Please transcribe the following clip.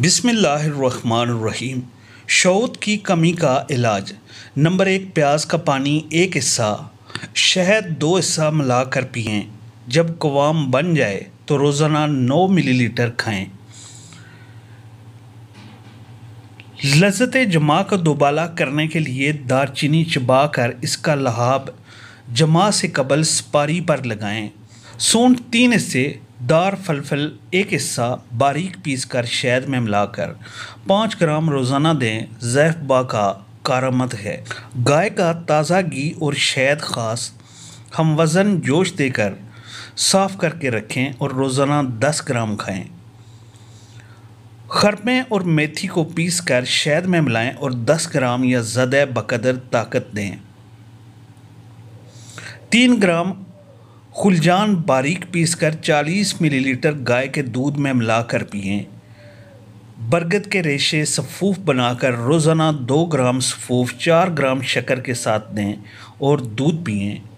बिसमीम शौत की कमी का इलाज नंबर एक प्याज का पानी एक हिस्सा शहद दो हिस्सा मिलाकर पिएं जब कवाम बन जाए तो रोज़ाना 9 मिलीलीटर खाएं लजत जमा का दोबाला करने के लिए दारचीनी चबा कर इसका लहाब जमा से कबल सपारी पर लगाएं सोन तीन हिस्से दार फलफल एक हिस्सा बारीक पीस कर शहद में मिलाकर पाँच ग्राम रोज़ाना दें जैफ बा का कारामद है गाय का ताज़ा घी और शहद खास हम वज़न जोश देकर साफ़ करके रखें और रोज़ाना दस ग्राम खाएं खरपे और मेथी को पीस कर शहद में मिलाएं और 10 ग्राम या ज़द बकदर ताकत दें तीन ग्राम खुलजान बारीक पीसकर 40 मिलीलीटर गाय के दूध में मिलाकर पिएं बरगद के रेशे सफ़ूफ बनाकर रोज़ाना दो ग्राम सफ़ूफ चार ग्राम शक्कर के साथ दें और दूध पिएं